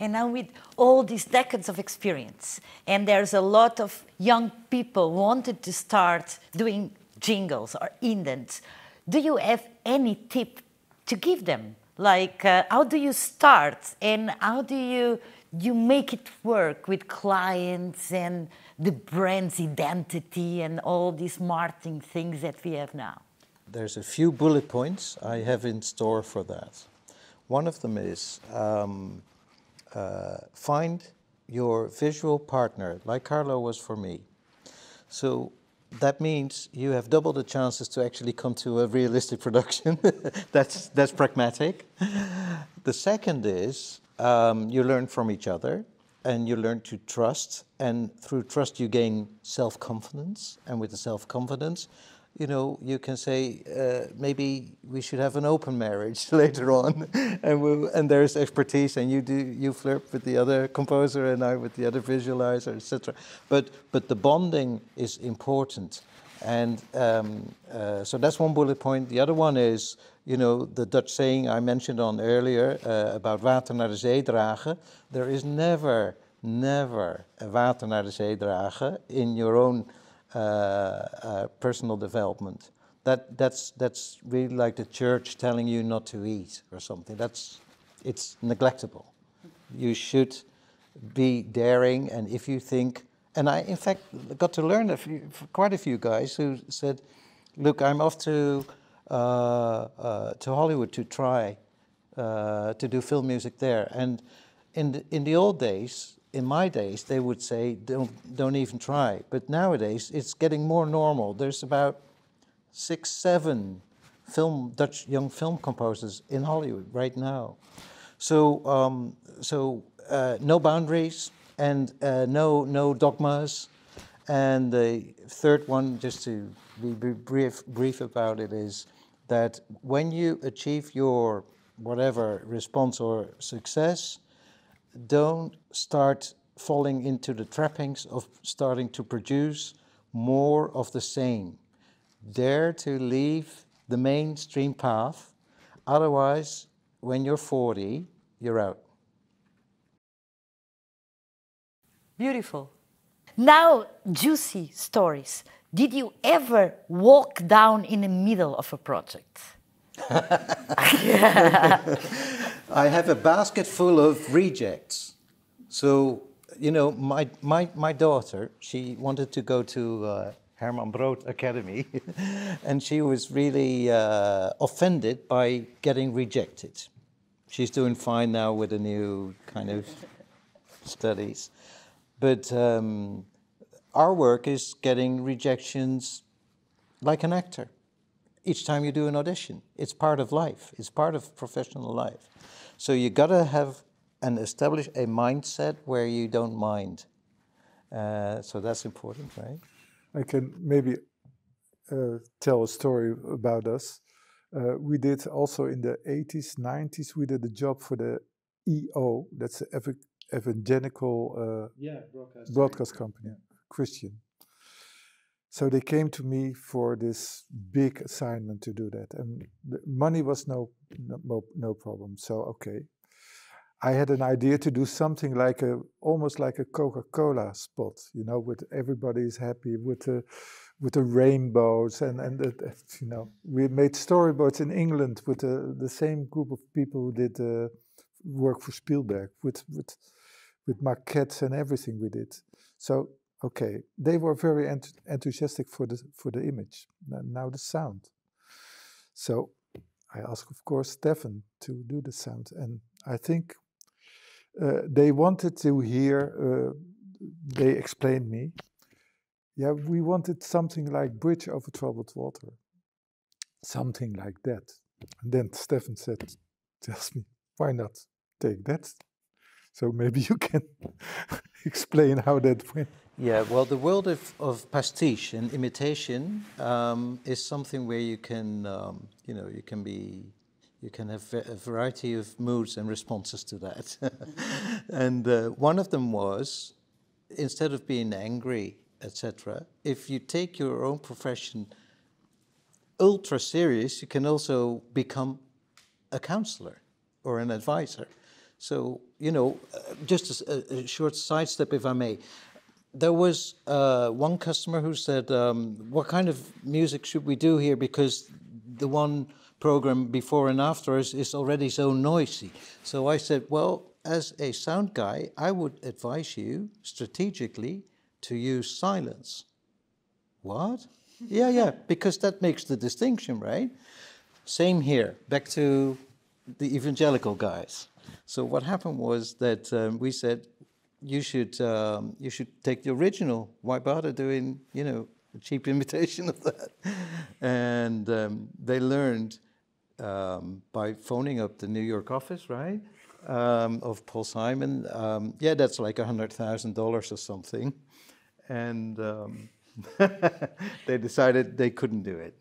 And now with all these decades of experience, and there's a lot of young people wanted to start doing jingles or indents. Do you have any tip to give them? Like, uh, how do you start, and how do you you make it work with clients and the brand's identity and all these marketing things that we have now? There's a few bullet points I have in store for that. One of them is um, uh, find your visual partner, like Carlo was for me. So that means you have double the chances to actually come to a realistic production. that's, that's pragmatic. The second is um, you learn from each other and you learn to trust. And through trust, you gain self confidence. And with the self confidence, you know, you can say uh, maybe we should have an open marriage later on, and we'll, and there's expertise, and you do you flirt with the other composer, and I with the other visualizer, etc. But but the bonding is important, and um, uh, so that's one bullet point. The other one is you know the Dutch saying I mentioned on earlier uh, about water naar de zee dragen. There is never never water naar de zee dragen in your own uh, uh, personal development. That, that's, that's really like the church telling you not to eat or something. That's, it's neglectable. You should be daring, and if you think, and I in fact got to learn a few, quite a few guys who said, "Look, I'm off to uh, uh, to Hollywood to try uh, to do film music there." And in the, in the old days, in my days, they would say, don't, don't even try. But nowadays, it's getting more normal. There's about six, seven film, Dutch young film composers in Hollywood right now. So, um, so uh, no boundaries and uh, no, no dogmas. And the third one, just to be brief, brief about it, is that when you achieve your whatever response or success, don't start falling into the trappings of starting to produce more of the same. Dare to leave the mainstream path. Otherwise, when you're 40, you're out. Beautiful. Now, juicy stories. Did you ever walk down in the middle of a project? I have a basket full of rejects. So, you know, my, my, my daughter, she wanted to go to uh, Herman Brood Academy, and she was really uh, offended by getting rejected. She's doing fine now with the new kind of studies. But um, our work is getting rejections like an actor each time you do an audition. It's part of life. It's part of professional life. So you got to have and establish a mindset where you don't mind. Uh, so that's important, right? I can maybe uh, tell a story about us. Uh, we did also in the 80s, 90s, we did a job for the EO, that's the ev evangelical uh, yeah, broadcast, broadcast company, yeah. Christian. So they came to me for this big assignment to do that, and money was no, no no problem. So okay, I had an idea to do something like a almost like a Coca-Cola spot, you know, with everybody's happy with the with the rainbows and and the, you know we made storyboards in England with the, the same group of people who did the uh, work for Spielberg with with with maquettes and everything we did. So Okay, they were very ent enthusiastic for the for the image. Now the sound. So I asked, of course, Stefan to do the sound, and I think uh, they wanted to hear. Uh, they explained me, yeah, we wanted something like bridge over troubled water, something like that. And then Stefan said, tells me, why not take that? So maybe you can explain how that went. Yeah, well, the world of, of pastiche and imitation um, is something where you can, um, you know, you can be, you can have a variety of moods and responses to that. and uh, one of them was, instead of being angry, etc., if you take your own profession ultra serious, you can also become a counselor or an advisor. So, you know, uh, just a, a short sidestep, if I may there was uh, one customer who said, um, "What kind of music should we do here? Because the one program before and after is, is already so noisy." So I said, "Well, as a sound guy, I would advise you strategically to use silence." What? yeah, yeah, because that makes the distinction, right? Same here. Back to the evangelical guys. So what happened was that um, we said you should um, you should take the original. Why bother doing you know a cheap imitation of that? And um, they learned um, by phoning up the New York office, right, um, of Paul Simon. Um, yeah, that's like hundred thousand dollars or something, and um, they decided they couldn't do it.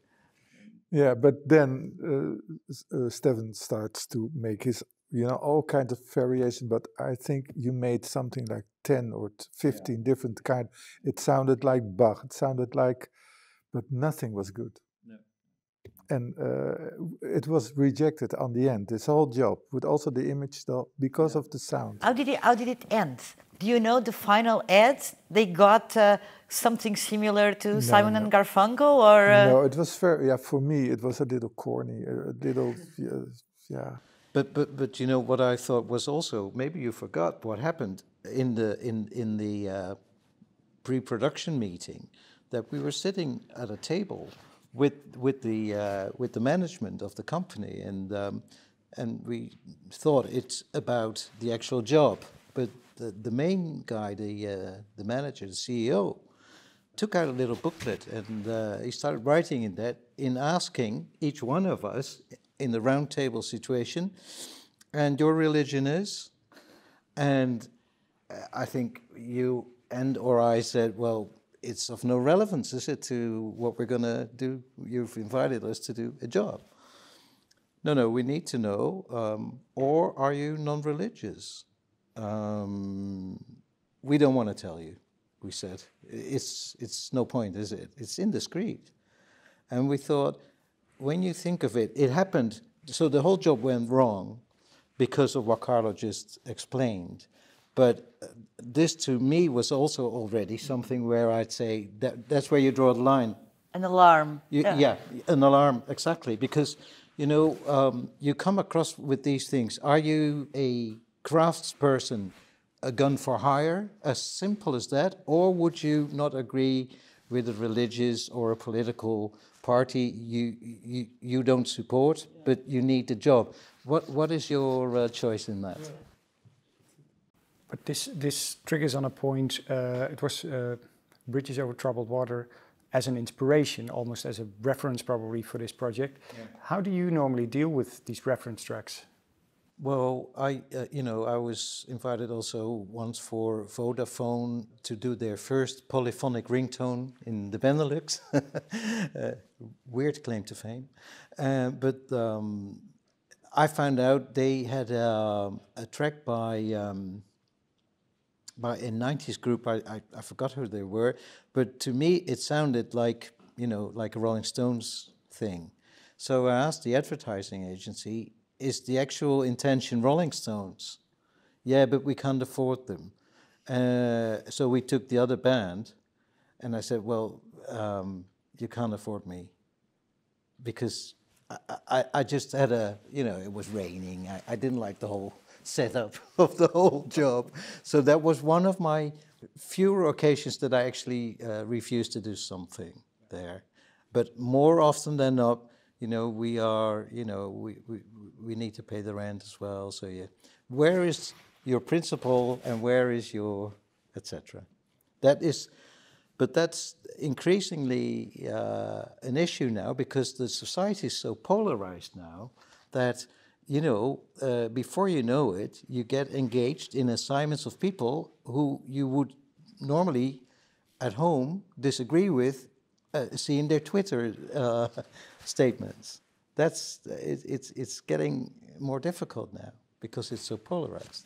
Yeah, but then uh, uh, Steven starts to make his you know, all kinds of variation, but I think you made something like 10 or 15 yeah. different kind. It sounded like Bach, it sounded like, but nothing was good. No. And uh, it was rejected on the end, this whole job, with also the image though, because yeah. of the sound. How did, it, how did it end? Do you know the final ads? They got uh, something similar to no, Simon no. and Garfunkel or? Uh... No, it was very, yeah, for me, it was a little corny, a little, yeah. But, but, but you know what I thought was also maybe you forgot what happened in the in in the uh, pre-production meeting that we were sitting at a table with with the uh, with the management of the company and um, and we thought it's about the actual job, but the, the main guy, the uh, the manager, the CEO, took out a little booklet and uh, he started writing in that in asking each one of us in the round table situation, and your religion is, and uh, I think you and or I said, well, it's of no relevance, is it, to what we're going to do? You've invited us to do a job. No, no, we need to know. Um, or are you non religious? Um, we don't want to tell you, we said. It's, it's no point, is it? It's indiscreet. And we thought, when you think of it, it happened. So the whole job went wrong because of what Carlo just explained. But uh, this to me was also already something where I'd say that that's where you draw the line. An alarm. You, yeah. yeah. an alarm, exactly. Because, you know, um, you come across with these things. Are you a craftsperson, a gun for hire, as simple as that? Or would you not agree with a religious or a political party you, you, you don't support, yeah. but you need the job. What, what is your uh, choice in that? But this, this triggers on a point, uh, it was uh, Bridges Over Troubled Water as an inspiration, almost as a reference probably for this project. Yeah. How do you normally deal with these reference tracks? Well, I, uh, you know, I was invited also once for Vodafone to do their first polyphonic ringtone in the Benelux. uh, weird claim to fame, uh, but um, I found out they had a, um, a track by um, by a '90s group. I, I, I forgot who they were, but to me it sounded like you know like a Rolling Stones thing. So I asked the advertising agency, is the actual intention Rolling Stones. Yeah, but we can't afford them. Uh, so we took the other band, and I said, Well, um, you can't afford me because I, I, I, just had a, you know, it was raining. I, I didn't like the whole setup of the whole job. So that was one of my fewer occasions that I actually uh, refused to do something there. But more often than not, you know, we are, you know, we, we, we need to pay the rent as well. So yeah, where is your principal and where is your etc. That is, but that's increasingly uh, an issue now because the society is so polarized now that you know uh, before you know it you get engaged in assignments of people who you would normally at home disagree with uh, seeing their Twitter. Uh, statements. That's, it, it's, it's getting more difficult now because it's so polarized.